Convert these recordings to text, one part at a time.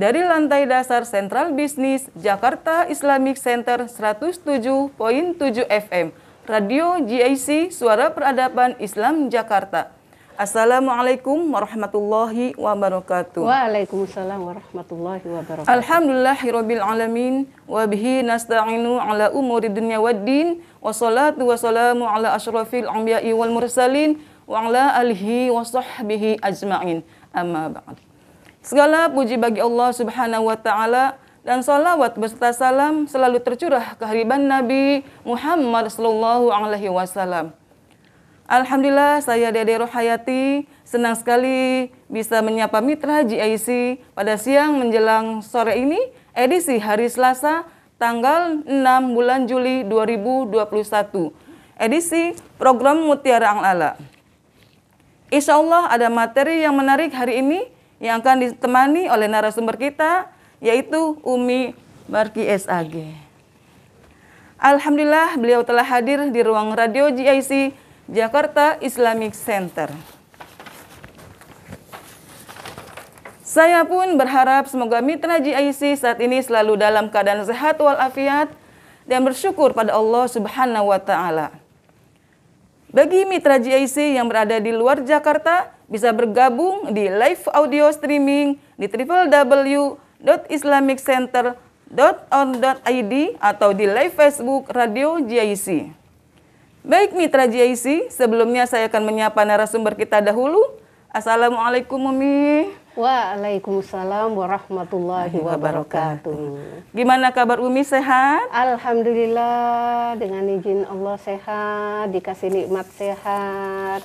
dari lantai dasar Central Business Jakarta Islamic Center 107.7 FM, Radio GIC Suara Peradaban Islam Jakarta. Assalamualaikum warahmatullahi wabarakatuh. Waalaikumsalam warahmatullahi wabarakatuh. Alhamdulillahirabbil alamin wa bihi nasta'inu ala umuri dunya waddin wassalatu wassalamu ala asyrafil anbiya'i wal mursalin wa ala alihi wa sahbihi ajma'in. Amma ba'du. Segala puji bagi Allah Subhanahu wa taala dan salawat beserta salam selalu tercurah hariban Nabi Muhammad sallallahu alaihi wasallam. Alhamdulillah saya Dede Rohayati senang sekali bisa menyapa mitra GIC pada siang menjelang sore ini edisi hari Selasa tanggal 6 bulan Juli 2021. Edisi program Mutiara Angala. Insya Allah ada materi yang menarik hari ini yang akan ditemani oleh narasumber kita yaitu Umi Marki SAG. Alhamdulillah beliau telah hadir di ruang radio GIC Jakarta Islamic Center. Saya pun berharap semoga mitra GIC saat ini selalu dalam keadaan sehat walafiat dan bersyukur pada Allah Subhanahu wa taala. Bagi mitra GIC yang berada di luar Jakarta, bisa bergabung di live audio streaming di www.islamiccenter.org.id atau di live Facebook Radio GIC. Baik mitra GIC, sebelumnya saya akan menyapa narasumber kita dahulu. Assalamualaikum Umi. Waalaikumsalam warahmatullahi wabarakatuh. Gimana kabar Umi sehat? Alhamdulillah dengan izin Allah sehat, dikasih nikmat sehat.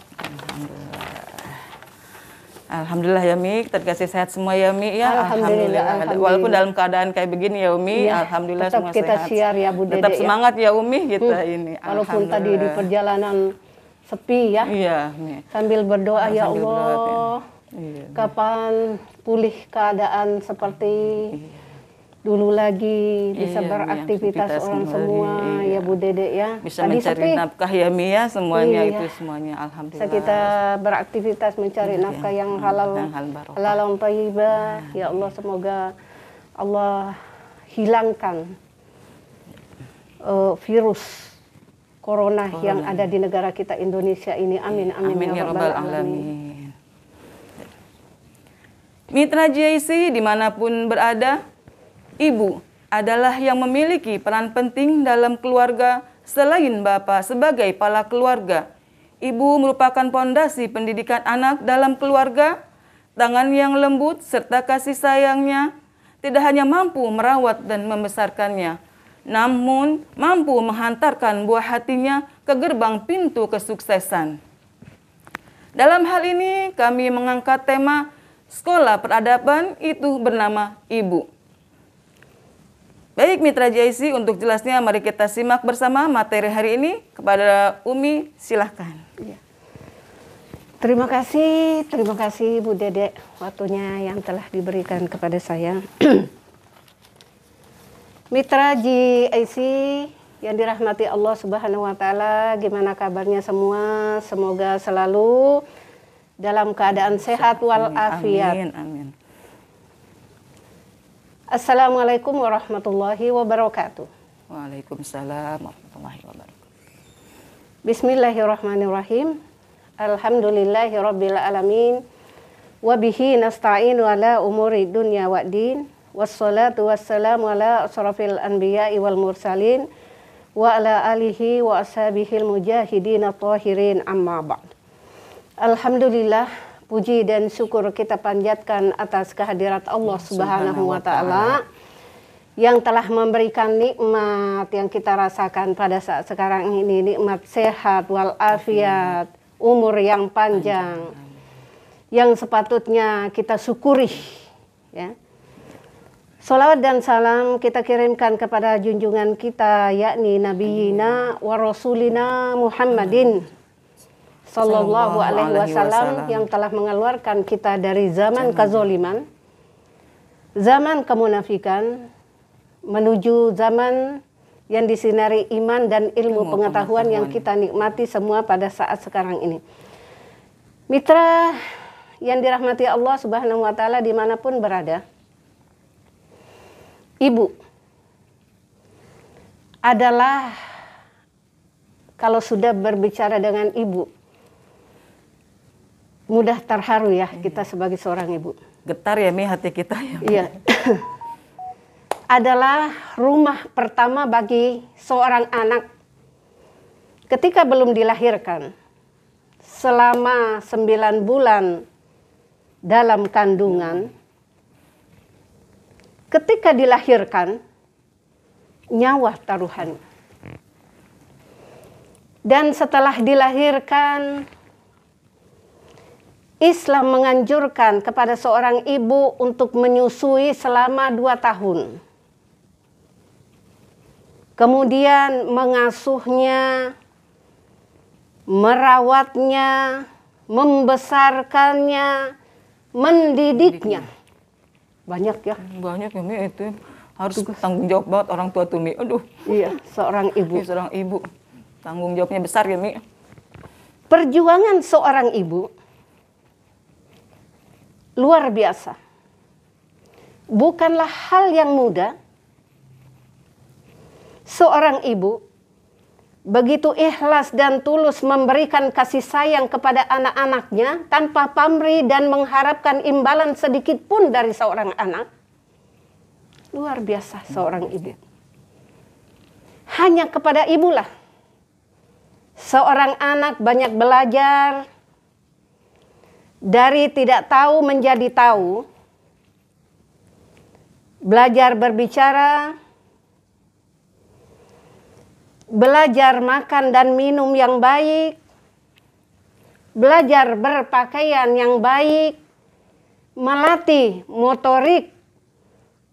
Alhamdulillah ya Mi, terkasih sehat semua ya Mi ya. Alhamdulillah, alhamdulillah. alhamdulillah. Walaupun dalam keadaan kayak begini ya Umi, ya, alhamdulillah tetap semua kita sehat. siar ya Bu Dede. Tetap ya. semangat ya, Umi kita hmm. ini. Walaupun tadi di perjalanan sepi ya. Iya, Sambil berdoa ya Allah. Berdoa, ya. Kapan pulih keadaan seperti iya dulu lagi iya, bisa iya, beraktivitas iya, orang semua iya. ya Bu Dede ya. Bisa Tadi mencari sepi, nafkah ya Mia ya, semuanya iya. itu semuanya alhamdulillah. Bisa kita beraktivitas mencari iya. nafkah yang halal yang halal thayyibah. Iya. Ya Allah semoga Allah hilangkan uh, virus corona, corona yang ada di negara kita Indonesia ini. Iya. Amin amin, amin ya, ya rabbal alamin. alamin. Mitra JIC dimanapun berada, ibu adalah yang memiliki peran penting dalam keluarga selain bapak sebagai kepala keluarga. Ibu merupakan pondasi pendidikan anak dalam keluarga. Tangan yang lembut serta kasih sayangnya tidak hanya mampu merawat dan membesarkannya, namun mampu menghantarkan buah hatinya ke gerbang pintu kesuksesan. Dalam hal ini, kami mengangkat tema sekolah peradaban itu bernama Ibu. Baik mitra JIC, untuk jelasnya mari kita simak bersama materi hari ini kepada Umi, silahkan. Ya. Terima kasih, terima kasih Bu Dedek waktunya yang telah diberikan kepada saya. mitra JIC yang dirahmati Allah Subhanahu wa taala, gimana kabarnya semua? Semoga selalu dalam keadaan sehat walafiat. Amin, amin. Assalamualaikum warahmatullahi wabarakatuh. Waalaikumsalam warahmatullahi wabarakatuh. Bismillahirrahmanirrahim. Alhamdulillahirabbil alamin. Wabihi nasta'inu ala umuri dunya wa din. Wassalatu wassalamu ala asrafil anbiya'i wal mursalin wa ala alihi wa ashabihil mujahidin at amma ba'd. Alhamdulillah puji dan syukur kita panjatkan atas kehadirat Allah Subhanahu wa taala yang telah memberikan nikmat yang kita rasakan pada saat sekarang ini nikmat sehat wal afiat, umur yang panjang. Yang sepatutnya kita syukuri ya. Salawat dan salam kita kirimkan kepada junjungan kita yakni Nabi Yina wa Rasulina Muhammadin Sallallahu Alaihi Wasallam yang telah mengeluarkan kita dari zaman, kezoliman, zaman kemunafikan, menuju zaman yang disinari iman dan ilmu, pengetahuan, pengetahuan yang kita nikmati semua pada saat sekarang ini. Mitra yang dirahmati Allah Subhanahu wa taala dimanapun berada. Ibu adalah kalau sudah berbicara dengan ibu mudah terharu ya hmm. kita sebagai seorang ibu. Getar ya Mi hati kita ya. Iya. Adalah rumah pertama bagi seorang anak ketika belum dilahirkan. Selama sembilan bulan dalam kandungan. Ketika dilahirkan nyawa taruhan. Dan setelah dilahirkan Islam menganjurkan kepada seorang ibu untuk menyusui selama dua tahun. Kemudian mengasuhnya, merawatnya, membesarkannya, mendidiknya. Banyak ya? Banyak ya, Mi, itu harus Tugas. tanggung jawab banget orang tua tuh, Mi. Aduh. Iya, seorang ibu. Iya, seorang ibu. Tanggung jawabnya besar ya, Mi. Perjuangan seorang ibu luar biasa. Bukanlah hal yang mudah seorang ibu begitu ikhlas dan tulus memberikan kasih sayang kepada anak-anaknya tanpa pamri dan mengharapkan imbalan sedikit pun dari seorang anak. Luar biasa seorang ibu. Hanya kepada ibulah seorang anak banyak belajar, dari tidak tahu menjadi tahu, belajar berbicara, belajar makan dan minum yang baik, belajar berpakaian yang baik, melatih motorik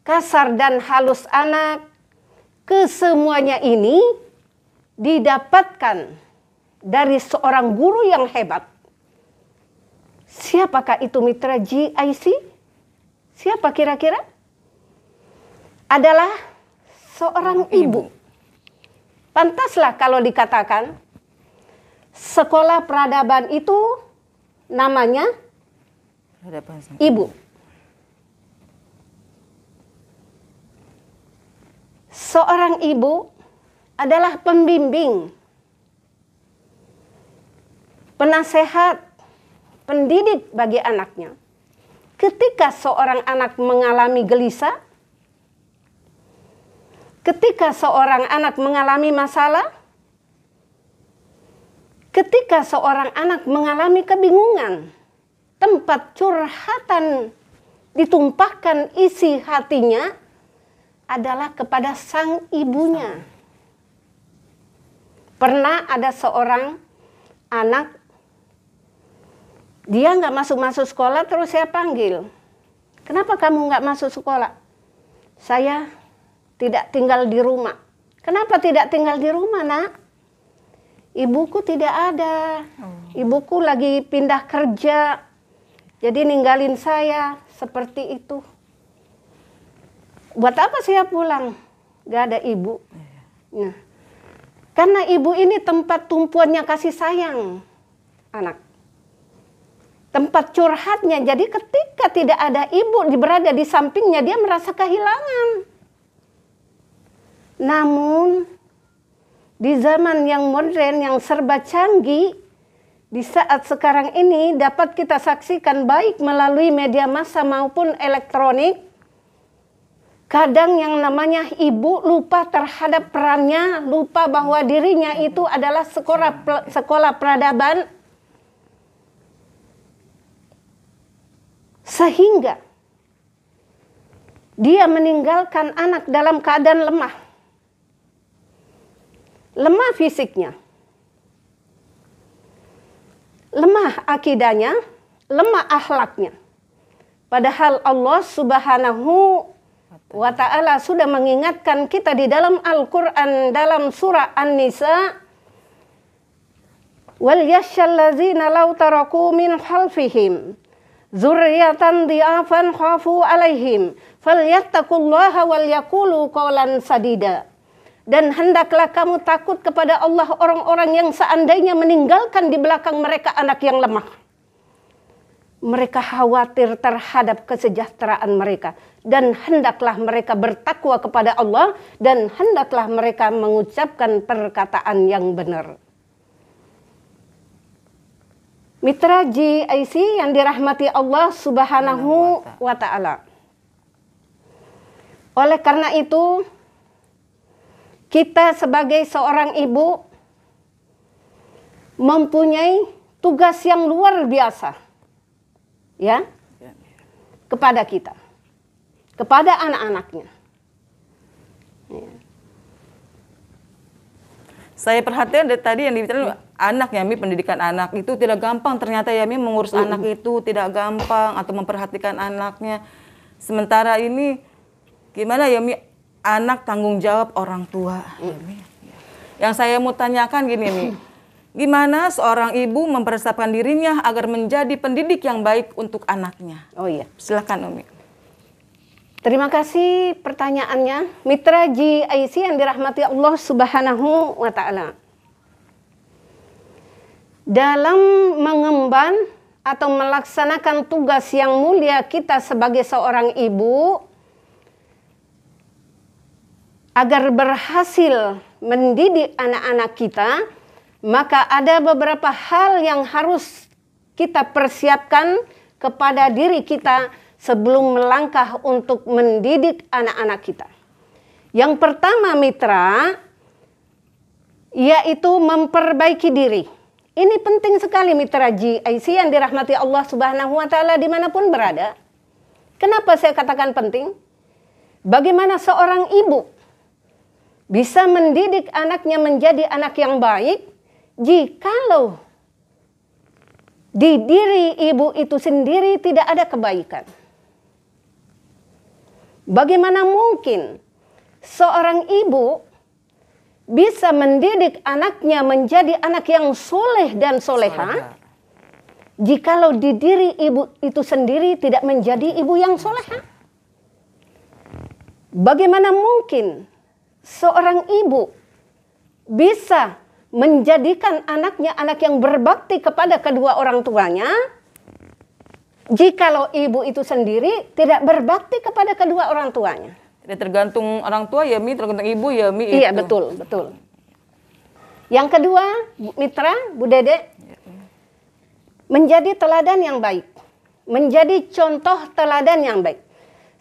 kasar dan halus anak, kesemuanya ini didapatkan dari seorang guru yang hebat Siapakah itu mitra GIC? Siapa kira-kira? Adalah seorang ibu. Pantaslah kalau dikatakan sekolah peradaban itu namanya ibu. Seorang ibu adalah pembimbing, penasehat, pendidik bagi anaknya. Ketika seorang anak mengalami gelisah, ketika seorang anak mengalami masalah, ketika seorang anak mengalami kebingungan, tempat curhatan ditumpahkan isi hatinya adalah kepada sang ibunya. Pernah ada seorang anak dia nggak masuk-masuk sekolah terus saya panggil. Kenapa kamu nggak masuk sekolah? Saya tidak tinggal di rumah. Kenapa tidak tinggal di rumah nak? Ibuku tidak ada. Oh. Ibuku lagi pindah kerja. Jadi ninggalin saya seperti itu. Buat apa saya pulang? Gak ada ibu. Iya. Nah, karena ibu ini tempat tumpuannya kasih sayang anak tempat curhatnya. Jadi ketika tidak ada ibu di berada di sampingnya, dia merasa kehilangan. Namun di zaman yang modern, yang serba canggih, di saat sekarang ini dapat kita saksikan baik melalui media massa maupun elektronik, Kadang yang namanya ibu lupa terhadap perannya, lupa bahwa dirinya itu adalah sekolah sekolah peradaban Sehingga dia meninggalkan anak dalam keadaan lemah. Lemah fisiknya. Lemah akidahnya, lemah akhlaknya. Padahal Allah Subhanahu wa taala sudah mengingatkan kita di dalam Al-Qur'an dalam surah An-Nisa wal yashallazina law taraku min khalfihim zurriatan di'afan khafu alaihim falyattaqullaha wal yaqulu qawlan sadida dan hendaklah kamu takut kepada Allah orang-orang yang seandainya meninggalkan di belakang mereka anak yang lemah mereka khawatir terhadap kesejahteraan mereka dan hendaklah mereka bertakwa kepada Allah dan hendaklah mereka mengucapkan perkataan yang benar Mitra GIC yang dirahmati Allah Subhanahu wa taala. Oleh karena itu, kita sebagai seorang ibu mempunyai tugas yang luar biasa. Ya? Kepada kita. Kepada anak-anaknya. Saya perhatikan dari tadi yang dibicarakan anak Yami pendidikan anak itu tidak gampang ternyata Yami mengurus uh. anak itu tidak gampang atau memperhatikan anaknya sementara ini gimana Yami anak tanggung jawab orang tua uh. Mm. Mi. yang saya mau tanyakan gini Mi gimana seorang ibu mempersiapkan dirinya agar menjadi pendidik yang baik untuk anaknya oh iya silakan Umi Terima kasih pertanyaannya. Mitra Ji Aisyah yang dirahmati Allah Subhanahu wa taala dalam mengemban atau melaksanakan tugas yang mulia kita sebagai seorang ibu agar berhasil mendidik anak-anak kita, maka ada beberapa hal yang harus kita persiapkan kepada diri kita sebelum melangkah untuk mendidik anak-anak kita. Yang pertama mitra yaitu memperbaiki diri ini penting sekali mitra GIC yang dirahmati Allah Subhanahu wa taala dimanapun berada. Kenapa saya katakan penting? Bagaimana seorang ibu bisa mendidik anaknya menjadi anak yang baik jikalau di diri ibu itu sendiri tidak ada kebaikan. Bagaimana mungkin seorang ibu bisa mendidik anaknya menjadi anak yang soleh dan soleha, jikalau di diri ibu itu sendiri tidak menjadi ibu yang soleha. Bagaimana mungkin seorang ibu bisa menjadikan anaknya anak yang berbakti kepada kedua orang tuanya jikalau ibu itu sendiri tidak berbakti kepada kedua orang tuanya? Jadi tergantung orang tua ya Mi, tergantung ibu ya Mi. Iya itu. betul betul. Yang kedua, Mitra, Bu Dede, menjadi teladan yang baik, menjadi contoh teladan yang baik.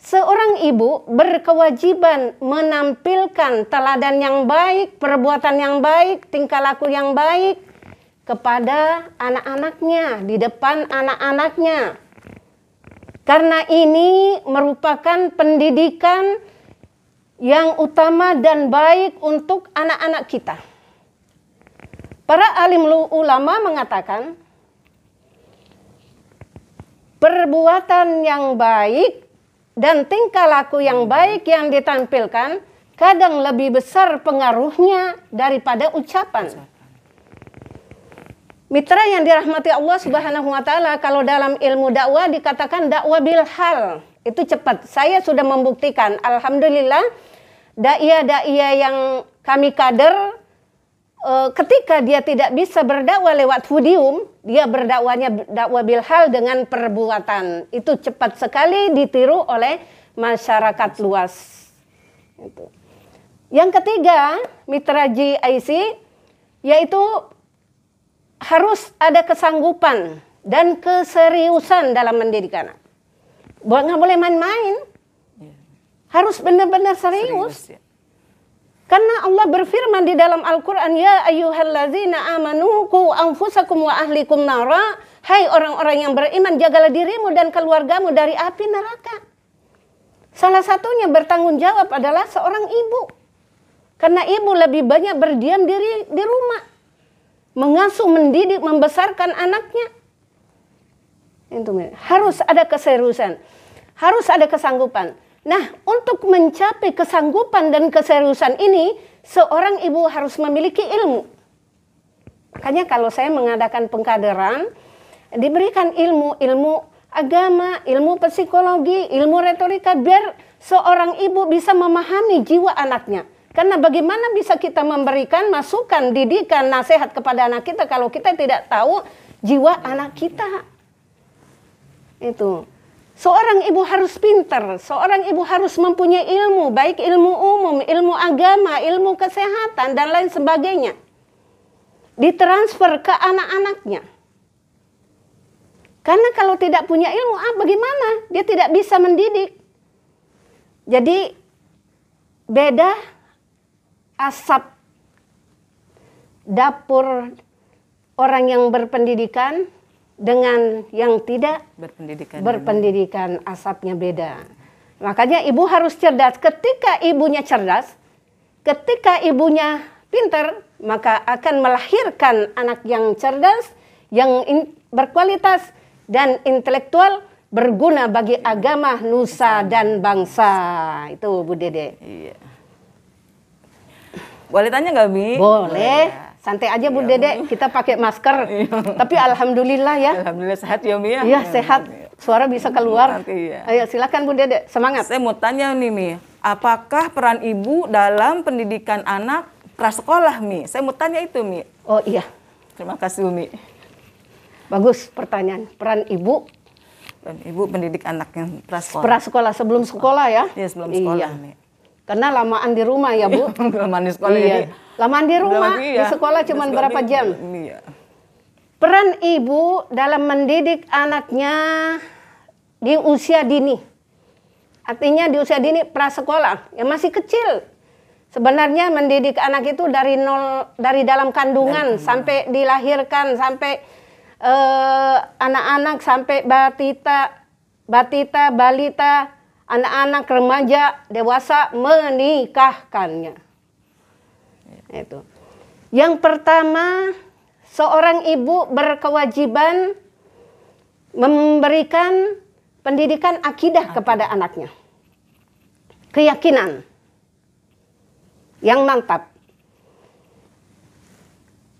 Seorang ibu berkewajiban menampilkan teladan yang baik, perbuatan yang baik, tingkah laku yang baik kepada anak-anaknya, di depan anak-anaknya. Karena ini merupakan pendidikan yang utama dan baik untuk anak-anak kita. Para alim ulama mengatakan, perbuatan yang baik dan tingkah laku yang baik yang ditampilkan kadang lebih besar pengaruhnya daripada ucapan. Mitra yang dirahmati Allah Subhanahu wa taala, kalau dalam ilmu dakwah dikatakan dakwah bil hal, itu cepat. Saya sudah membuktikan alhamdulillah da'iyah da'iyah yang kami kader eh, ketika dia tidak bisa berdakwah lewat fudium, dia berdakwanya dakwah bilhal dengan perbuatan. Itu cepat sekali ditiru oleh masyarakat luas. Yang ketiga, mitra GIC yaitu harus ada kesanggupan dan keseriusan dalam mendidik anak. Nggak boleh main-main. Harus benar-benar serius. serius ya. Karena Allah berfirman di dalam Al-Quran, Ya ayuhallazina amanu ku anfusakum wa ahlikum nara. Hai orang-orang yang beriman, jagalah dirimu dan keluargamu dari api neraka. Salah satunya bertanggung jawab adalah seorang ibu. Karena ibu lebih banyak berdiam diri di rumah. Mengasuh, mendidik, membesarkan anaknya. Itu harus ada keseriusan. Harus ada kesanggupan. Nah, untuk mencapai kesanggupan dan keseriusan ini, seorang ibu harus memiliki ilmu. Makanya kalau saya mengadakan pengkaderan, diberikan ilmu, ilmu agama, ilmu psikologi, ilmu retorika biar seorang ibu bisa memahami jiwa anaknya. Karena bagaimana bisa kita memberikan masukan, didikan, nasihat kepada anak kita kalau kita tidak tahu jiwa anak kita. Itu. Seorang ibu harus pinter, seorang ibu harus mempunyai ilmu, baik ilmu umum, ilmu agama, ilmu kesehatan, dan lain sebagainya. Ditransfer ke anak-anaknya. Karena kalau tidak punya ilmu, ah bagaimana? Dia tidak bisa mendidik. Jadi beda asap dapur orang yang berpendidikan dengan yang tidak berpendidikan, berpendidikan asapnya beda. Makanya ibu harus cerdas. Ketika ibunya cerdas, ketika ibunya pinter, maka akan melahirkan anak yang cerdas, yang berkualitas dan intelektual berguna bagi iya. agama, nusa iya. dan bangsa. Itu Bu Dede. Iya. Boleh tanya nggak Bi? Boleh. Boleh santai aja Bu ya, Dede, kita pakai masker. Ya. Tapi alhamdulillah ya. Alhamdulillah sehat ya Mi ya. Iya sehat, iya. suara bisa keluar. ya. Ayo silakan Bu Dede, semangat. Saya mau tanya nih Mi, apakah peran ibu dalam pendidikan anak prasekolah Mi? Saya mau tanya itu Mi. Oh iya. Terima kasih Umi. Bagus pertanyaan. Peran ibu dan ibu pendidik anak yang prasekolah. Prasekolah sebelum sekolah ya? Iya sebelum sekolah. Iya. Karena lamaan di rumah ya Bu. Iya, lamaan di sekolah iya. lamaan di rumah, lagi, ya. di sekolah cuma berapa jam. Iya. Peran ibu dalam mendidik anaknya di usia dini. Artinya di usia dini prasekolah, yang masih kecil. Sebenarnya mendidik anak itu dari nol dari dalam kandungan dari sampai dilahirkan sampai eh, anak-anak uh, anak -anak, sampai batita, batita, balita anak-anak remaja dewasa menikahkannya. Itu. Yang pertama, seorang ibu berkewajiban memberikan pendidikan akidah kepada anaknya. Keyakinan yang mantap.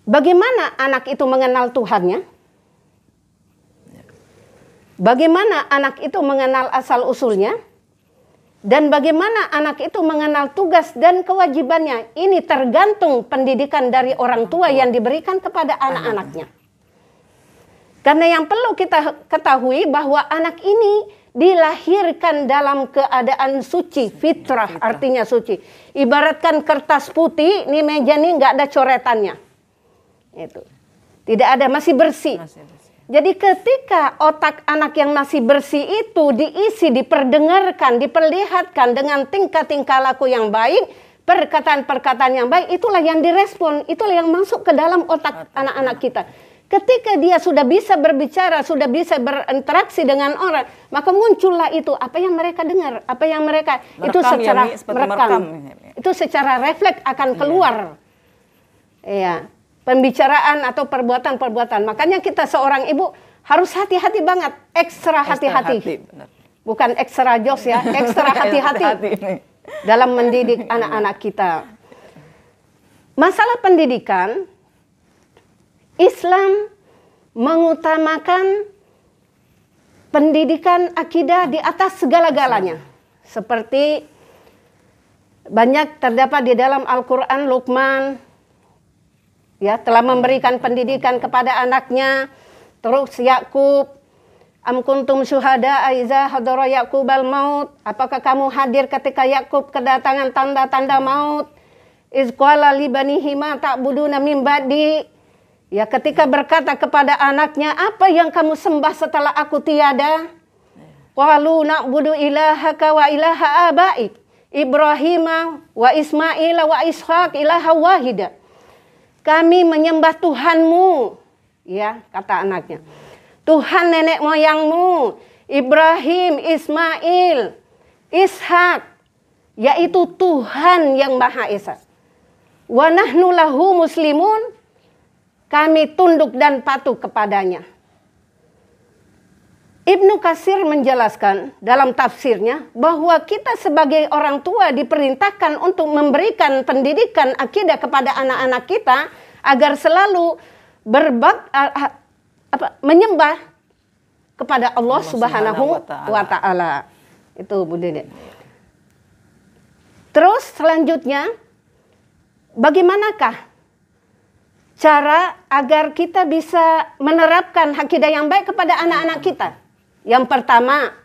Bagaimana anak itu mengenal Tuhannya? Bagaimana anak itu mengenal asal usulnya? dan bagaimana anak itu mengenal tugas dan kewajibannya ini tergantung pendidikan dari orang tua yang diberikan kepada anak-anaknya. Karena yang perlu kita ketahui bahwa anak ini dilahirkan dalam keadaan suci, fitrah artinya suci. Ibaratkan kertas putih, ini meja ini nggak ada coretannya. Itu. Tidak ada, masih bersih. Masih bersih. Jadi ketika otak anak yang masih bersih itu diisi, diperdengarkan, diperlihatkan dengan tingkah-tingkah laku yang baik, perkataan-perkataan yang baik, itulah yang direspon, itulah yang masuk ke dalam otak anak-anak kita. Ketika dia sudah bisa berbicara, sudah bisa berinteraksi dengan orang, maka muncullah itu apa yang mereka dengar, apa yang mereka merekam itu ya, secara ya, merekam. merekam. Ya, itu secara refleks akan iya. keluar. Iya. Yeah pembicaraan atau perbuatan-perbuatan. Makanya kita seorang ibu harus hati-hati banget, ekstra hati-hati. Bukan ekstra jos ya, ekstra hati-hati dalam mendidik anak-anak kita. Masalah pendidikan, Islam mengutamakan pendidikan akidah di atas segala-galanya. Seperti banyak terdapat di dalam Al-Quran, Luqman, ya telah memberikan pendidikan kepada anaknya terus Yakub Am kuntum syuhada aiza hadara Yakub al maut apakah kamu hadir ketika Yakub kedatangan tanda-tanda maut iz qala li banihi ma ta'buduna min ba'di ya ketika berkata kepada anaknya apa yang kamu sembah setelah aku tiada qalu na'budu ilaha wa ilaha abaik Ibrahim wa Ismail wa Ishak ilaha wahida kami menyembah Tuhanmu." Ya, kata anaknya. "Tuhan nenek moyangmu, Ibrahim, Ismail, Ishak, yaitu Tuhan yang Maha Esa." Wa nahnu lahu muslimun, kami tunduk dan patuh kepadanya. Ibnu Kasir menjelaskan dalam tafsirnya bahwa kita sebagai orang tua diperintahkan untuk memberikan pendidikan akidah kepada anak-anak kita agar selalu berbak eh, eh, apa, menyembah kepada Allah, Allah Subhanahu wa taala. Itu Bu Dede. Terus selanjutnya bagaimanakah cara agar kita bisa menerapkan akidah yang baik kepada anak-anak kita? Yang pertama,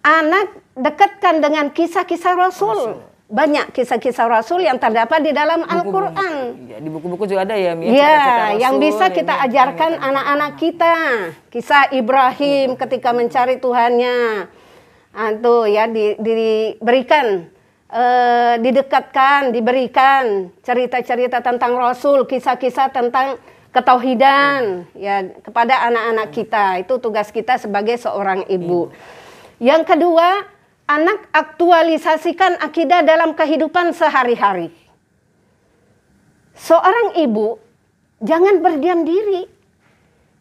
anak dekatkan dengan kisah-kisah Rasul. Rasul. Banyak kisah-kisah Rasul yang terdapat di dalam Al-Qur'an. Ya, di buku-buku juga ada ya, Mia. Ya, yang bisa kita ya, ajarkan anak-anak kita. Kisah Ibrahim ya. ketika mencari Tuhannya. itu ah, ya di, diberikan eh, didekatkan, diberikan cerita-cerita tentang Rasul, kisah-kisah tentang ketauhidan hmm. ya kepada anak-anak kita. Itu tugas kita sebagai seorang ibu. Hmm. Yang kedua, anak aktualisasikan akidah dalam kehidupan sehari-hari. Seorang ibu jangan berdiam diri.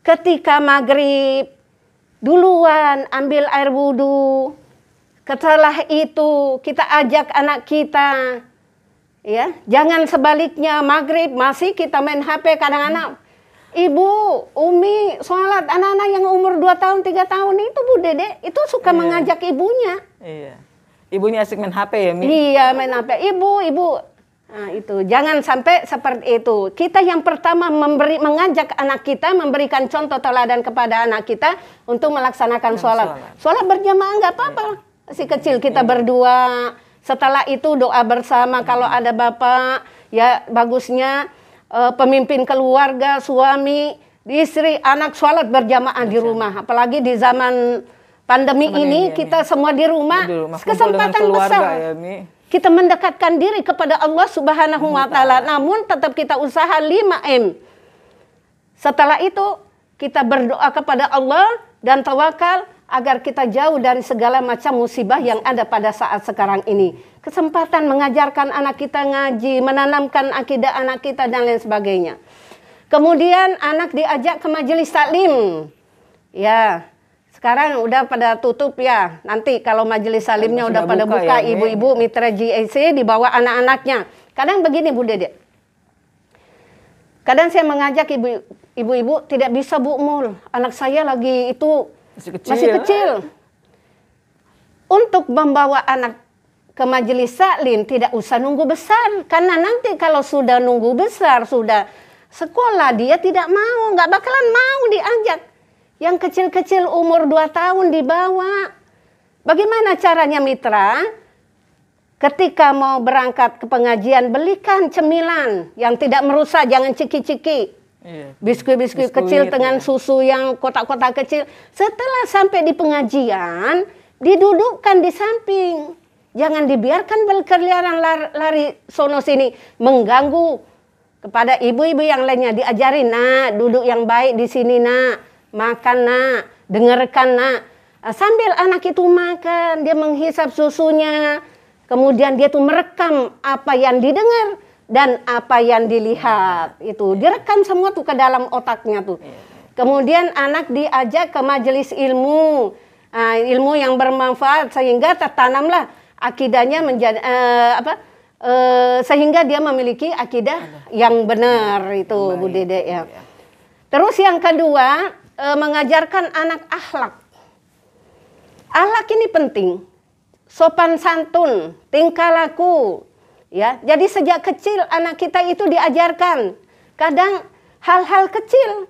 Ketika maghrib, duluan ambil air wudhu. Setelah itu kita ajak anak kita. ya Jangan sebaliknya maghrib masih kita main HP kadang-kadang. Hmm. Ibu, Umi, sholat anak-anak yang umur 2 tahun, 3 tahun itu Bu Dede itu suka iya. mengajak ibunya. Iya. Ibunya asik main HP ya, Mi? Iya, main HP. Ibu, Ibu. Nah, itu. Jangan sampai seperti itu. Kita yang pertama memberi mengajak anak kita memberikan contoh teladan kepada anak kita untuk melaksanakan sholat. Sholat, sholat berjamaah nggak apa-apa. Iya. Si kecil kita iya. berdua. Setelah itu doa bersama kalau ada bapak ya bagusnya uh, pemimpin keluarga, suami, istri, anak sholat berjamaah di rumah. Apalagi di zaman pandemi ini, kita ya. semua di rumah, di rumah kesempatan besar. Ya, Kita mendekatkan diri kepada Allah Subhanahu wa taala. Namun tetap kita usaha 5M. Setelah itu kita berdoa kepada Allah dan tawakal agar kita jauh dari segala macam musibah yang ada pada saat sekarang ini kesempatan mengajarkan anak kita ngaji, menanamkan akidah anak kita dan lain sebagainya. Kemudian anak diajak ke majelis salim Ya, sekarang udah pada tutup ya. Nanti kalau majelis salimnya udah pada buka, ya, ibu-ibu ya, mitra GAC dibawa anak-anaknya. Kadang begini Bu Dede. Kadang saya mengajak ibu-ibu tidak bisa Bu Mul. Anak saya lagi itu masih kecil. Masih ya. kecil. Untuk membawa anak ke majelis salim tidak usah nunggu besar karena nanti kalau sudah nunggu besar sudah sekolah dia tidak mau nggak bakalan mau diajak yang kecil-kecil umur 2 tahun dibawa bagaimana caranya mitra ketika mau berangkat ke pengajian belikan cemilan yang tidak merusak jangan ciki-ciki iya. biskuit-biskuit kecil ya. dengan susu yang kotak-kotak kecil setelah sampai di pengajian didudukkan di samping Jangan dibiarkan berkeliaran lari, lari sono sini mengganggu kepada ibu-ibu yang lainnya diajarin nak duduk yang baik di sini nak makan nak dengarkan nak ah, sambil anak itu makan dia menghisap susunya kemudian dia tuh merekam apa yang didengar dan apa yang dilihat itu direkam semua tuh ke dalam otaknya tuh kemudian anak diajak ke majelis ilmu ah, ilmu yang bermanfaat sehingga tertanamlah akidahnya menjadi uh, apa uh, sehingga dia memiliki akidah yang benar itu Baik. Bu Dede gitu ya. ya. Terus yang kedua uh, mengajarkan anak akhlak. Akhlak ini penting. Sopan santun, tingkah laku, ya. Jadi sejak kecil anak kita itu diajarkan. Kadang hal-hal kecil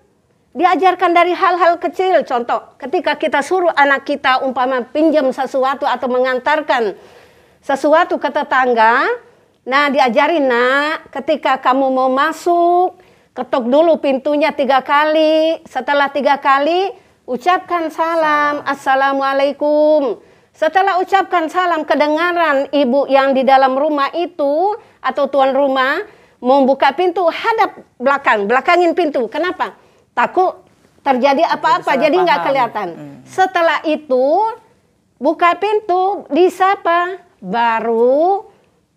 diajarkan dari hal-hal kecil. Contoh, ketika kita suruh anak kita umpama pinjam sesuatu atau mengantarkan sesuatu ke tetangga, nah diajarin nak, ketika kamu mau masuk, ketuk dulu pintunya tiga kali. Setelah tiga kali, ucapkan salam, assalamualaikum. Setelah ucapkan salam, kedengaran ibu yang di dalam rumah itu atau tuan rumah membuka pintu hadap belakang, belakangin pintu. Kenapa? Takut terjadi apa-apa, jadi nggak kelihatan. Hmm. Setelah itu buka pintu, disapa baru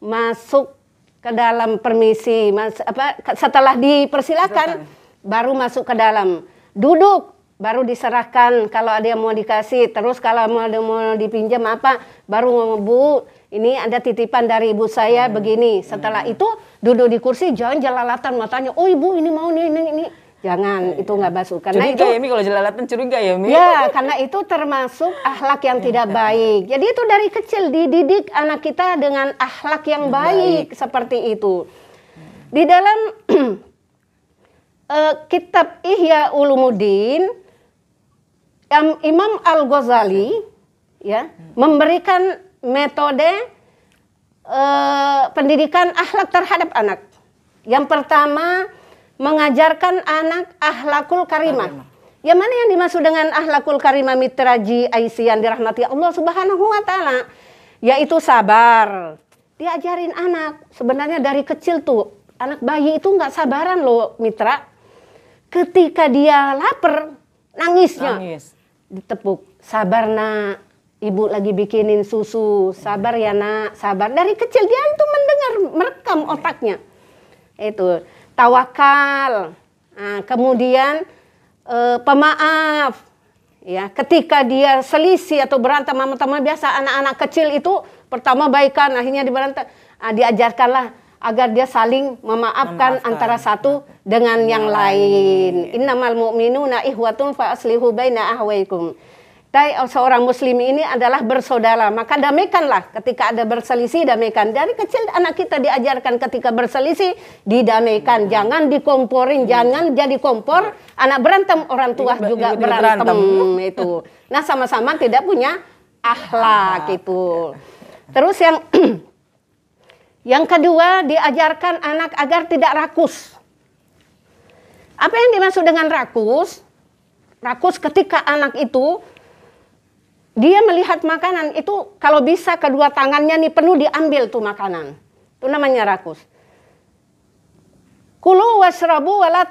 masuk ke dalam permisi mas apa setelah dipersilakan Silakan. baru masuk ke dalam duduk baru diserahkan kalau ada yang mau dikasih terus kalau mau ada mau dipinjam apa baru ngomong bu ini ada titipan dari ibu saya hmm. begini setelah hmm. itu duduk di kursi jangan jalan jalalatan matanya oh ibu ini mau nih ini ini Jangan, iya, itu iya. nggak masuk. Karena curiga itu, ya Mi, kalau jelalatan curiga ya Mi. Ya, karena itu termasuk ahlak yang iya, tidak baik. Jadi itu dari kecil dididik anak kita dengan ahlak yang baik, baik. seperti itu. Di dalam uh, kitab Ihya Ulumuddin, Imam Al-Ghazali ya memberikan metode uh, pendidikan ahlak terhadap anak. Yang pertama, mengajarkan anak ahlakul karimah. Yang mana yang dimaksud dengan ahlakul karimah mitraji yang dirahmati Allah Subhanahu wa taala? Yaitu sabar. Diajarin anak. Sebenarnya dari kecil tuh anak bayi itu nggak sabaran loh mitra. Ketika dia lapar, nangisnya. Nangis. Ditepuk. Sabar nak. Ibu lagi bikinin susu. Sabar ya nak. Sabar. Dari kecil dia itu mendengar merekam otaknya. Itu tawakal, nah, kemudian e, pemaaf. Ya, ketika dia selisih atau berantem sama teman biasa anak-anak kecil itu pertama baikan akhirnya diberantem. Nah, diajarkanlah agar dia saling memaafkan, memaafkan. antara satu dengan yang, yang lain. lain. Innamal mu'minuna ihwatun fa aslihu baina ahwaikum seorang muslim ini adalah bersaudara. Maka damaikanlah ketika ada berselisih damaikan. Dari kecil anak kita diajarkan ketika berselisih didamaikan, jangan dikomporin, jangan jadi kompor. Anak berantem orang tua ini, juga ini berantem, berantem itu. Nah, sama-sama tidak punya akhlak itu. Iya. Terus yang yang kedua diajarkan anak agar tidak rakus. Apa yang dimaksud dengan rakus? Rakus ketika anak itu dia melihat makanan itu kalau bisa kedua tangannya nih penuh diambil tuh makanan. Itu namanya rakus. Kulu wasrabu wala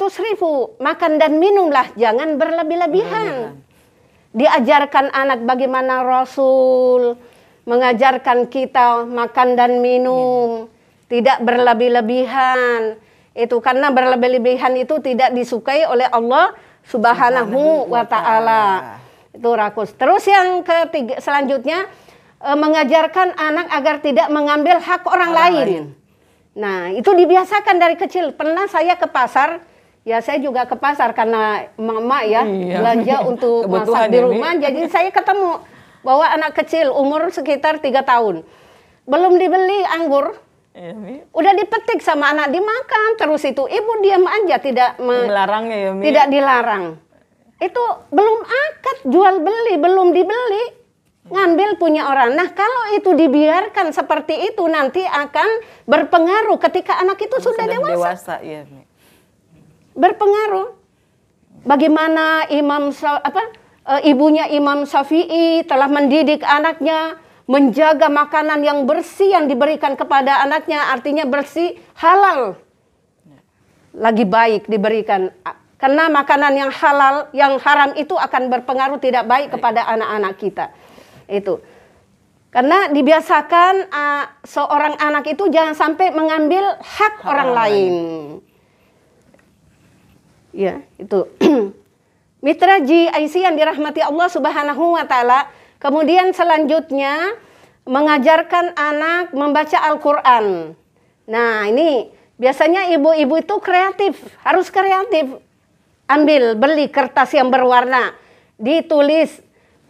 Makan dan minumlah, jangan berlebih-lebihan. Diajarkan anak bagaimana Rasul mengajarkan kita makan dan minum. Tidak berlebih-lebihan. Itu karena berlebih-lebihan itu tidak disukai oleh Allah subhanahu wa ta'ala. Itu rakus. Terus yang ketiga selanjutnya e, mengajarkan anak agar tidak mengambil hak orang, orang lain. lain. Nah, itu dibiasakan dari kecil. Pernah saya ke pasar, ya saya juga ke pasar karena mama ya iya. belanja untuk masak di ya, rumah. Ini. Jadi saya ketemu bahwa anak kecil umur sekitar tiga tahun belum dibeli anggur, iya, Udah dipetik sama anak dimakan terus itu ibu diam aja tidak melarang ya, ya. Tidak dilarang itu belum akad jual beli, belum dibeli, ngambil punya orang. Nah, kalau itu dibiarkan seperti itu nanti akan berpengaruh ketika anak itu sudah, sudah dewasa. dewasa ya. Berpengaruh. Bagaimana Imam apa eh, ibunya Imam Syafi'i telah mendidik anaknya menjaga makanan yang bersih yang diberikan kepada anaknya artinya bersih halal. Lagi baik diberikan karena makanan yang halal, yang haram itu akan berpengaruh tidak baik kepada anak-anak kita. Itu. Karena dibiasakan uh, seorang anak itu jangan sampai mengambil hak, orang, lain. lain. Ya, itu. Mitra GIC yang dirahmati Allah Subhanahu wa taala, kemudian selanjutnya mengajarkan anak membaca Al-Qur'an. Nah, ini biasanya ibu-ibu itu kreatif, harus kreatif ambil beli kertas yang berwarna ditulis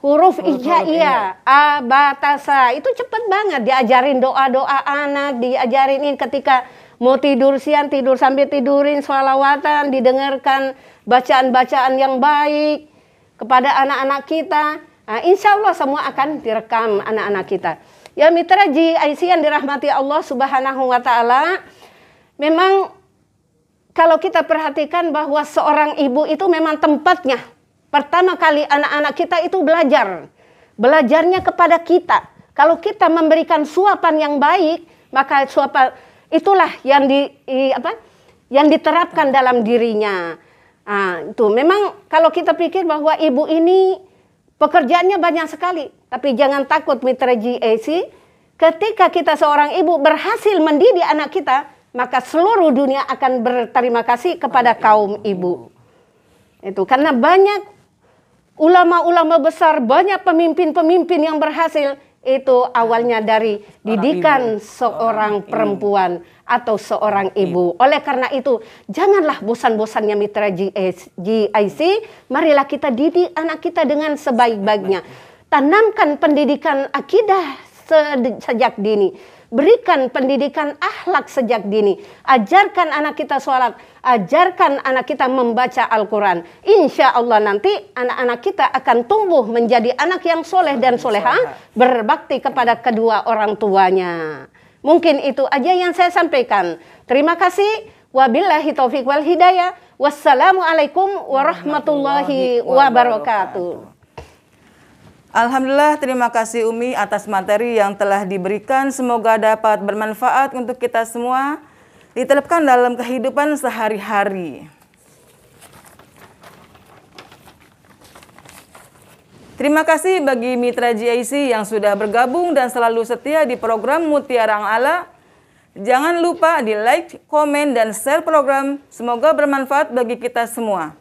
huruf ija iya. iya a batasa itu cepat banget diajarin doa doa anak diajarin ketika mau tidur siang tidur sambil tidurin sholawatan didengarkan bacaan bacaan yang baik kepada anak-anak kita nah, insya Allah semua akan direkam anak-anak kita ya mitra ji yang dirahmati Allah subhanahu wa taala memang kalau kita perhatikan bahwa seorang ibu itu memang tempatnya pertama kali anak-anak kita itu belajar. Belajarnya kepada kita. Kalau kita memberikan suapan yang baik, maka suapan itulah yang di, apa? yang diterapkan dalam dirinya. Nah, itu memang kalau kita pikir bahwa ibu ini pekerjaannya banyak sekali, tapi jangan takut mitra GAC. Ketika kita seorang ibu berhasil mendidik anak kita, maka seluruh dunia akan berterima kasih kepada kaum ibu. Itu karena banyak ulama-ulama besar, banyak pemimpin-pemimpin yang berhasil itu awalnya dari didikan seorang perempuan atau seorang ibu. Oleh karena itu, janganlah bosan-bosannya mitra GIC, marilah kita didik anak kita dengan sebaik-baiknya. Tanamkan pendidikan akidah sejak dini Berikan pendidikan akhlak sejak dini. Ajarkan anak kita sholat. Ajarkan anak kita membaca Al-Quran. Insya Allah nanti anak-anak kita akan tumbuh menjadi anak yang soleh dan soleha. Berbakti kepada kedua orang tuanya. Mungkin itu aja yang saya sampaikan. Terima kasih. Wabillahi taufiq wal hidayah. Wassalamualaikum warahmatullahi wabarakatuh. Alhamdulillah, terima kasih Umi atas materi yang telah diberikan. Semoga dapat bermanfaat untuk kita semua, diterapkan dalam kehidupan sehari-hari. Terima kasih bagi mitra GIC yang sudah bergabung dan selalu setia di program Mutiara Ala. Jangan lupa di like, komen, dan share program. Semoga bermanfaat bagi kita semua.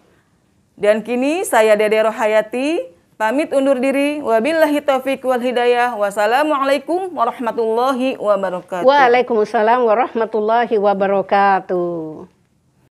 Dan kini saya Dede Rohayati, Pamit undur diri. Wabillahi taufiq wal hidayah. Wassalamualaikum warahmatullahi wabarakatuh. Waalaikumsalam warahmatullahi wabarakatuh.